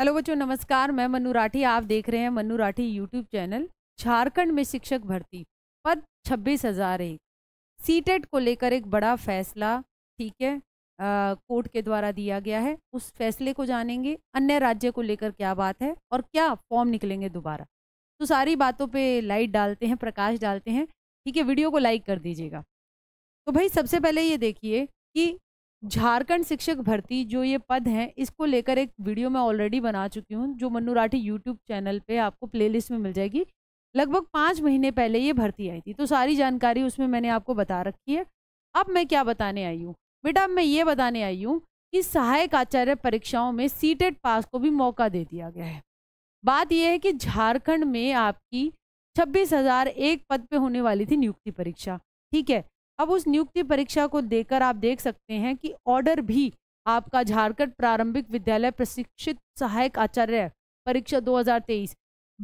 hello बच्चों नमस्कार मैं मनु राठी आप देख रहे हैं मनु राठी यूट्यूब चैनल झारखंड में शिक्षक भर्ती पद छब्बीस हजार एक सीटेट e को लेकर एक बड़ा फैसला ठीक है कोर्ट के द्वारा दिया गया है उस फैसले को जानेंगे अन्य राज्य को लेकर क्या बात है और क्या फॉर्म निकलेंगे दोबारा तो सारी बातों पर लाइट डालते हैं प्रकाश डालते हैं ठीक है वीडियो को लाइक कर दीजिएगा तो भाई सबसे पहले ये देखिए कि झारखंड शिक्षक भर्ती जो ये पद हैं इसको लेकर एक वीडियो मैं ऑलरेडी बना चुकी हूँ जो मन्नू राठी यूट्यूब चैनल पे आपको प्लेलिस्ट में मिल जाएगी लगभग पाँच महीने पहले ये भर्ती आई थी तो सारी जानकारी उसमें मैंने आपको बता रखी है अब मैं क्या बताने आई हूँ बेटा मैं ये बताने आई हूँ कि सहायक आचार्य परीक्षाओं में सीटेट पास को भी मौका दे दिया गया है बात यह है कि झारखंड में आपकी छब्बीस हजार एक पद पर होने वाली थी नियुक्ति परीक्षा ठीक है अब उस नियुक्ति परीक्षा को देकर आप देख सकते हैं कि ऑर्डर भी आपका झारखंड प्रारंभिक विद्यालय प्रशिक्षित सहायक आचार्य परीक्षा 2023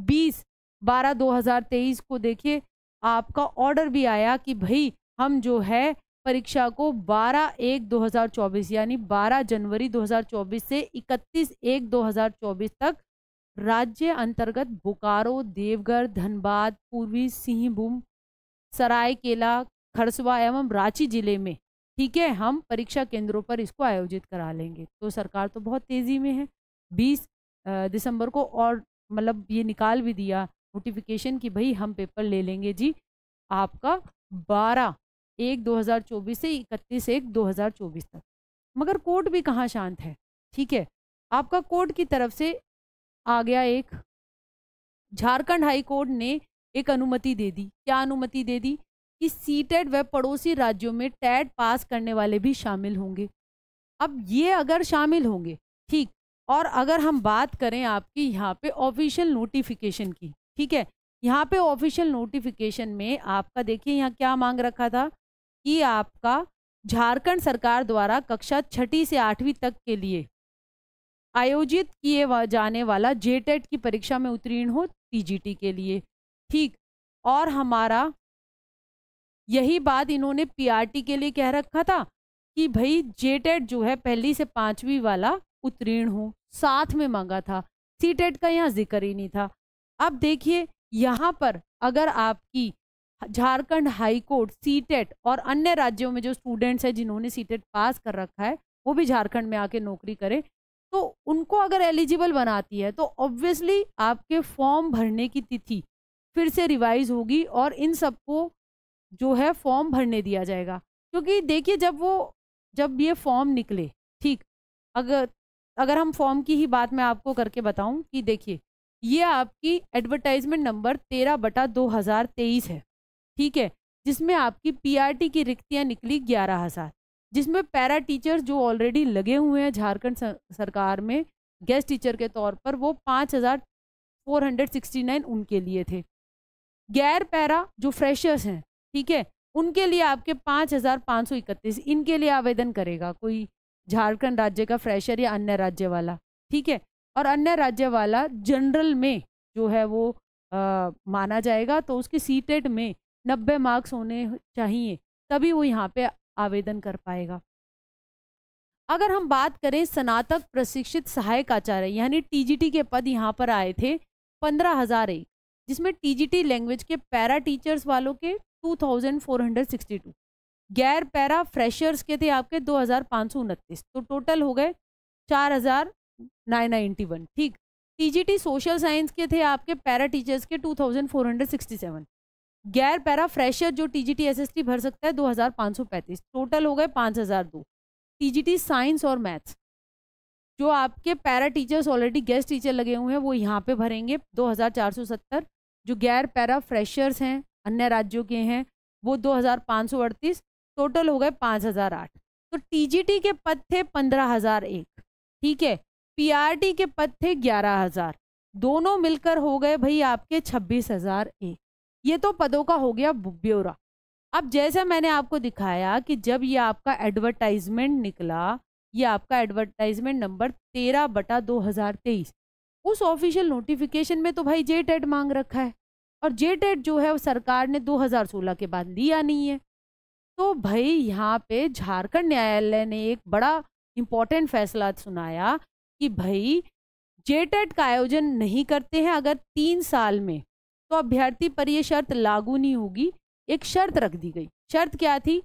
बीस बारह 2023 को देखिए आपका ऑर्डर भी आया कि भाई हम जो है परीक्षा को 12 एक 2024 यानी 12 जनवरी 2024 से 31 एक 2024 तक राज्य अंतर्गत बोकारो देवघर धनबाद पूर्वी सिंहभूम सरायकेला खरसवा एवं रांची जिले में ठीक है हम परीक्षा केंद्रों पर इसको आयोजित करा लेंगे तो सरकार तो बहुत तेज़ी में है बीस दिसंबर को और मतलब ये निकाल भी दिया नोटिफिकेशन कि भाई हम पेपर ले लेंगे जी आपका बारह एक 2024 से इकतीस एक 2024 तक मगर कोर्ट भी कहाँ शांत है ठीक है आपका कोर्ट की तरफ से आ गया एक झारखंड हाई कोर्ट ने एक अनुमति दे दी क्या अनुमति दे दी कि सीटेड व पड़ोसी राज्यों में टैड पास करने वाले भी शामिल होंगे अब ये अगर शामिल होंगे ठीक और अगर हम बात करें आपकी यहाँ पे ऑफिशियल नोटिफिकेशन की ठीक है यहाँ पे ऑफिशियल नोटिफिकेशन में आपका देखिए यहाँ क्या मांग रखा था कि आपका झारखंड सरकार द्वारा कक्षा छठी से आठवीं तक के लिए आयोजित किए जाने वाला जेटेट की परीक्षा में उत्तीर्ण हो टीजीटी के लिए ठीक और हमारा यही बात इन्होंने पीआरटी के लिए कह रखा था कि भाई जेटेड e जो है पहली से पांचवी वाला उत्तीर्ण हो साथ में मांगा था सीटेट e का यहाँ जिक्र ही नहीं था अब देखिए यहाँ पर अगर आपकी झारखंड हाईकोर्ट सीटेट e और अन्य राज्यों में जो स्टूडेंट्स हैं जिन्होंने सीटेट पास कर रखा है वो भी झारखंड में आके नौकरी करें तो उनको अगर एलिजिबल बनाती है तो ऑब्वियसली आपके फॉर्म भरने की तिथि फिर से रिवाइज होगी और इन सबको जो है फॉर्म भरने दिया जाएगा क्योंकि देखिए जब वो जब ये फॉर्म निकले ठीक अगर अगर हम फॉर्म की ही बात मैं आपको करके बताऊं कि देखिए ये आपकी एडवर्टाइजमेंट नंबर तेरह बटा दो हज़ार तेईस है ठीक है जिसमें आपकी पीआरटी की रिक्तियाँ निकली ग्यारह हज़ार जिसमें पैरा टीचर जो ऑलरेडी लगे हुए हैं झारखंड सरकार में गेस्ट टीचर के तौर पर वो पाँच हज़ार फोर हंड्रेड सिक्सटी नाइन उनके लिए थे गैर पैरा जो फ्रेशर्स हैं ठीक है उनके लिए आपके पाँच हज़ार पाँच सौ इकतीस इनके लिए आवेदन करेगा कोई झारखंड राज्य का फ्रेशर या अन्य राज्य वाला ठीक है और अन्य राज्य वाला जनरल में जो है वो आ, माना जाएगा तो उसके सीटेट e में नब्बे मार्क्स होने चाहिए तभी वो यहाँ पे आवेदन कर पाएगा अगर हम बात करें स्नातक प्रशिक्षित सहायक आचार्य यानी टीजीटी के पद यहाँ पर आए थे पंद्रह हजार एक जिसमें टीजीटी लैंग्वेज के पैरा टीचर्स वालों के 2462 गैर पैरा फ्रेशर्स के थे आपके दो हज़ार पाँच सौ उनतीस तो टोटल हो गए चार हज़ार नाइन नाइन्टी वन ठीक टीजीटी सोशल साइंस के थे आपके पैरा टीचर्स के two thousand four hundred sixty seven गैर पैरा फ्रेशर जो टीजीटी एसएसटी भर सकता है दो हज़ार पाँच सौ पैंतीस टोटल हो गए पाँच हज़ार दो टीजीटी साइंस और मैथ्स जो आपके para teachers already guest teacher लगे हुए हैं वो यहाँ पे भरेंगे दो हज़ार चार सौ सत्तर जो गैर पैरा फ्रेशर्स हैं अन्य राज्यों के हैं वो दो टोटल हो गए पाँच तो टीजीटी के पद थे पंद्रह ठीक है पीआरटी के पद थे हजार दोनों मिलकर हो गए भाई आपके एक ये तो पदों का हो गया ब्यौरा अब जैसे मैंने आपको दिखाया कि जब ये आपका एडवर्टाइजमेंट निकला ये आपका एडवर्टाइजमेंट नंबर तेरह बटा दो हजार तेईस उस ऑफिशियल नोटिफिकेशन में तो भाई जे टेट मांग रखा है और जे टेट जो है वो सरकार ने 2016 के बाद लिया नहीं है तो भाई यहाँ पे झारखंड न्यायालय ने एक बड़ा इम्पोर्टेंट फैसला सुनाया कि भाई जे टेट e का आयोजन नहीं करते हैं अगर तीन साल में तो अभ्यर्थी पर यह शर्त लागू नहीं होगी एक शर्त रख दी गई शर्त क्या थी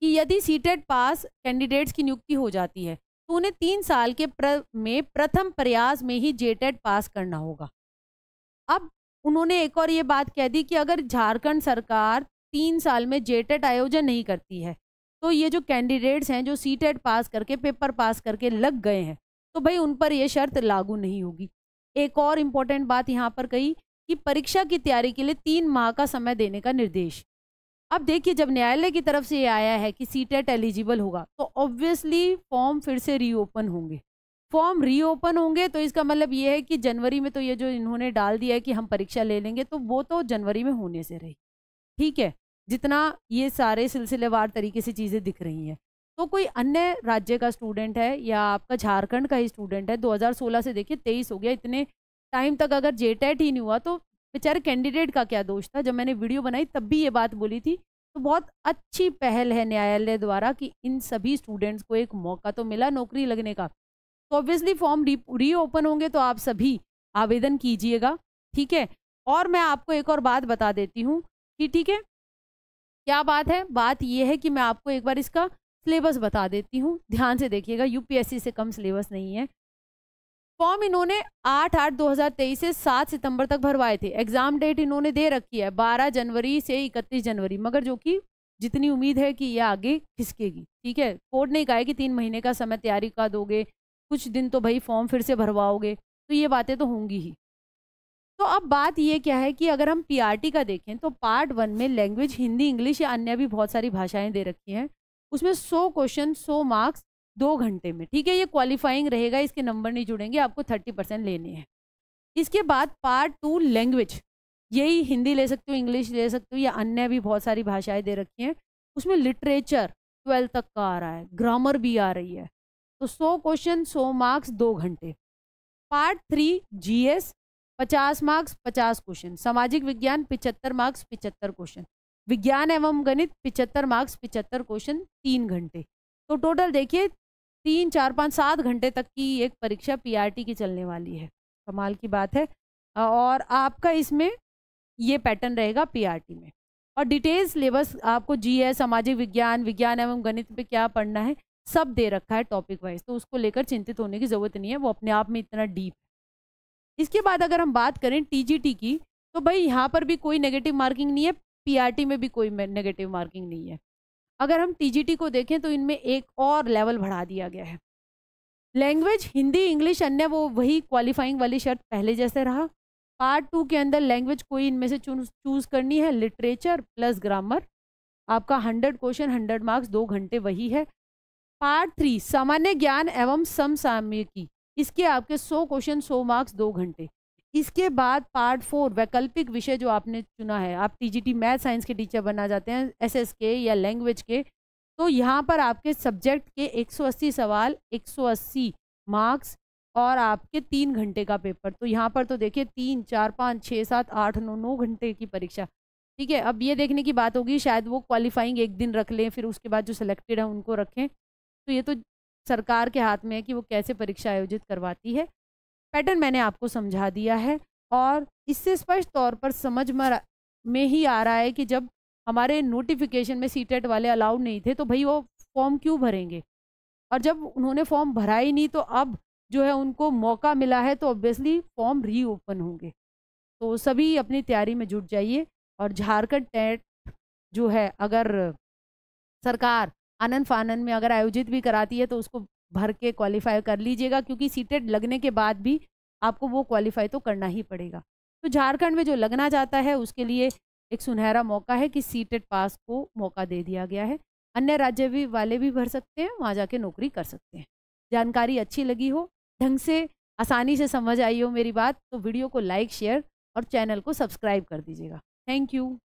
कि यदि सीटेट e पास कैंडिडेट्स की नियुक्ति हो जाती है तो उन्हें तीन साल के प्र, में प्रथम प्रयास में ही जेटेट e पास करना होगा अब उन्होंने एक और ये बात कह दी कि अगर झारखंड सरकार तीन साल में जेटेट आयोजन नहीं करती है तो ये जो कैंडिडेट्स हैं जो सीटेट पास करके पेपर पास करके लग गए हैं तो भाई उन पर यह शर्त लागू नहीं होगी एक और इम्पॉर्टेंट बात यहाँ पर कही कि परीक्षा की तैयारी के लिए तीन माह का समय देने का निर्देश अब देखिए जब न्यायालय की तरफ से ये आया है कि सीटेट एलिजिबल होगा तो ऑब्वियसली फॉर्म फिर से रीओपन होंगे फॉर्म रीओपन होंगे तो इसका मतलब ये है कि जनवरी में तो ये जो इन्होंने डाल दिया है कि हम परीक्षा ले लेंगे तो वो तो जनवरी में होने से रही ठीक है जितना ये सारे सिलसिलेवार तरीके से चीज़ें दिख रही हैं तो कोई अन्य राज्य का स्टूडेंट है या आपका झारखंड का ही स्टूडेंट है 2016 से देखिए तेईस हो गया इतने टाइम तक अगर जे ही नहीं हुआ तो बेचारे कैंडिडेट का क्या दोष था जब मैंने वीडियो बनाई तब भी ये बात बोली थी तो बहुत अच्छी पहल है न्यायालय द्वारा कि इन सभी स्टूडेंट्स को एक मौका तो मिला नौकरी लगने का तो ऑब्वियसली फॉर्म रीओपन होंगे तो आप सभी आवेदन कीजिएगा ठीक है और मैं आपको एक और बात बता देती हूँ कि ठीक है क्या बात है बात यह है कि मैं आपको एक बार इसका सिलेबस बता देती हूँ ध्यान से देखिएगा यूपीएससी से कम सिलेबस नहीं है फॉर्म इन्होंने आठ आठ 2023 से सात सितंबर तक भरवाए थे एग्जाम डेट इन्होंने दे रखी है बारह जनवरी से इकतीस जनवरी मगर जो कि जितनी उम्मीद है कि यह आगे खिसकेगी ठीक है कोर्ट ने कहा है कि तीन महीने का समय तैयारी का दोगे कुछ दिन तो भाई फॉर्म फिर से भरवाओगे तो ये बातें तो होंगी ही तो अब बात ये क्या है कि अगर हम पीआरटी का देखें तो पार्ट वन में लैंग्वेज हिंदी इंग्लिश या अन्य भी बहुत सारी भाषाएं दे रखी हैं उसमें सो क्वेश्चन सो मार्क्स दो घंटे में ठीक है ये क्वालिफाइंग रहेगा इसके नंबर नहीं जुड़ेंगे आपको थर्टी परसेंट लेने हैं इसके बाद पार्ट टू लैंग्वेज यही हिंदी ले सकते हो इंग्लिश ले सकते हो या अन्य भी बहुत सारी भाषाएं दे रखी हैं उसमें लिटरेचर ट्वेल्थ तक का आ रहा है ग्रामर भी आ रही है तो सौ क्वेश्चन सौ मार्क्स दो घंटे पार्ट थ्री जीएस पचास मार्क्स पचास क्वेश्चन सामाजिक विज्ञान पिचहत्तर मार्क्स पिचहत्तर क्वेश्चन विज्ञान एवं गणित पिचहत्तर मार्क्स पिचहत्तर क्वेश्चन तीन घंटे तो टोटल देखिए तीन चार पाँच सात घंटे तक की एक परीक्षा पीआरटी की चलने वाली है कमाल की बात है और आपका इसमें ये पैटर्न रहेगा पीआरटी में और डिटेल सिलेबस आपको जी है सामाजिक विज्ञान विज्ञान एवं गणित पे क्या पढ़ना है सब दे रखा है टॉपिक वाइज तो उसको लेकर चिंतित होने की ज़रूरत नहीं है वो अपने आप में इतना डीप है इसके बाद अगर हम बात करें टीजीटी की तो भाई यहाँ पर भी कोई नेगेटिव मार्किंग नहीं है पीआरटी में भी कोई नेगेटिव मार्किंग नहीं है अगर हम टीजीटी को देखें तो इनमें एक और लेवल बढ़ा दिया गया है लैंग्वेज हिंदी इंग्लिश अन्य वो वही क्वालिफाइंग वाली शर्त पहले जैसे रहा पार्ट टू के अंदर लैंग्वेज कोई इनमें से चूज करनी है लिटरेचर प्लस ग्रामर आपका हंड्रेड क्वेश्चन हंड्रेड मार्क्स दो घंटे वही है पार्ट थ्री सामान्य ज्ञान एवं की इसके आपके सौ क्वेश्चन सौ मार्क्स दो घंटे इसके बाद पार्ट फोर वैकल्पिक विषय जो आपने चुना है आप टीजीटी मैथ साइंस के टीचर बना जाते हैं एस के या लैंग्वेज के तो यहाँ पर आपके सब्जेक्ट के 180 सवाल 180 मार्क्स और आपके तीन घंटे का पेपर तो यहाँ पर तो देखिए तीन चार पाँच छः सात आठ नौ नौ घंटे की परीक्षा ठीक है अब ये देखने की बात होगी शायद वो क्वालिफाइंग एक दिन रख लें फिर उसके बाद जो सिलेक्टेड है उनको रखें तो ये तो सरकार के हाथ में है कि वो कैसे परीक्षा आयोजित करवाती है पैटर्न मैंने आपको समझा दिया है और इससे स्पष्ट तौर पर समझ में ही आ रहा है कि जब हमारे नोटिफिकेशन में सी e वाले अलाउड नहीं थे तो भाई वो फॉर्म क्यों भरेंगे और जब उन्होंने फॉर्म भरा ही नहीं तो अब जो है उनको मौका मिला है तो ऑब्वियसली फॉर्म रीओपन होंगे तो सभी अपनी तैयारी में जुट जाइए और झारखंड टेट जो है अगर सरकार आनंद फानन में अगर आयोजित भी कराती है तो उसको भर के क्वालिफाई कर लीजिएगा क्योंकि सीटेड लगने के बाद भी आपको वो क्वालिफाई तो करना ही पड़ेगा तो झारखंड में जो लगना चाहता है उसके लिए एक सुनहरा मौका है कि सीटेड पास को मौका दे दिया गया है अन्य राज्य भी वाले भी भर सकते हैं वहाँ जाके नौकरी कर सकते हैं जानकारी अच्छी लगी हो ढंग से आसानी से समझ आई हो मेरी बात तो वीडियो को लाइक शेयर और चैनल को सब्सक्राइब कर दीजिएगा थैंक यू